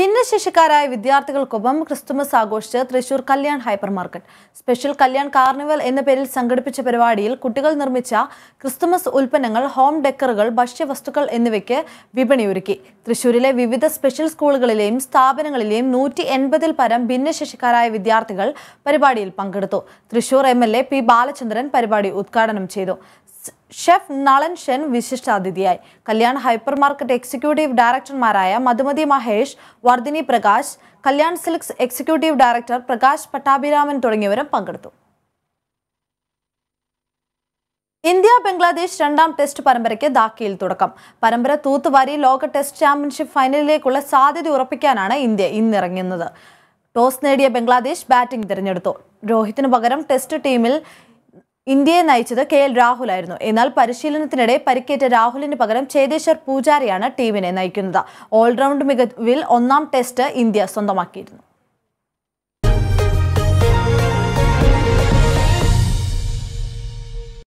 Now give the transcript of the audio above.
ഭിന്നശേഷിക്കാരായ വിദ്യാർത്ഥികൾക്കൊപ്പം ക്രിസ്തുമസ് ആഘോഷിച്ച് Thrissur Kalyan hyper market special Kalyan carnival എന്ന പേരിൽ സംഘടിപ്പിച്ച പരിപാടിയിൽ കുട്ടികൾ നിർമ്മിച്ച ക്രിസ്തുമസ് ഉൽപ്പന്നങ്ങൾ ഹോം ഡെക്കറുകൾ ഭക്ഷ്യവസ്തുക്കൾ എന്നിവയ്ക്ക് വിപണിയൊരുക്കി തൃശൂരിലെ വിവിധ സ്പെഷ്യൽ സ്കൂളുകളിലെയും സ്ഥാപനങ്ങളിലെയും നൂറ്റി എൺപതിൽ പരം ഭിന്നശേഷിക്കാരായ വിദ്യാർത്ഥികൾ പരിപാടിയിൽ പങ്കെടുത്തു തൃശൂർ എം പി ബാലചന്ദ്രൻ പരിപാടി ഉദ്ഘാടനം ചെയ്തു ഷെഫ് നളൻ ഷെൻ വിശിഷ്ടാതിഥിയായി കല്യാൺ ഹൈപ്പർ മാർക്കറ്റ് എക്സിക്യൂട്ടീവ് ഡയറക്ടർമാരായ Madhumathi Mahesh Vardhini Prakash Kalyan silks executive director Prakash Pattabhiraman തുടങ്ങിയവരും പങ്കെടുത്തു ഇന്ത്യ ബംഗ്ലാദേശ് രണ്ടാം ടെസ്റ്റ് പരമ്പരയ്ക്ക് ധാക്കയിൽ തുടക്കം പരമ്പര തൂത്തുവാരി ലോക ടെസ്റ്റ് ചാമ്പ്യൻഷിപ്പ് ഫൈനലിലേക്കുള്ള സാധ്യത ഉറപ്പിക്കാനാണ് ഇന്ത്യ ഇന്നിറങ്ങുന്നത് ടോസ് നേടിയ ബംഗ്ലാദേശ് ബാറ്റിംഗ് തിരഞ്ഞെടുത്തു രോഹിത്തിനു പകരം ടെസ്റ്റ് ടീമിൽ ഇന്ത്യയെ നയിച്ചത് കെ എൽ രാഹുലായിരുന്നു എന്നാൽ പരിശീലനത്തിനിടെ പരിക്കേറ്റ രാഹുലിന് പകരം ചേതേശ്വർ പൂജാരിയാണ് ടീമിനെ നയിക്കുന്നത് ഓൾറൗണ്ട് മികവിൽ ഒന്നാം ടെസ്റ്റ് ഇന്ത്യ സ്വന്തമാക്കിയിരുന്നു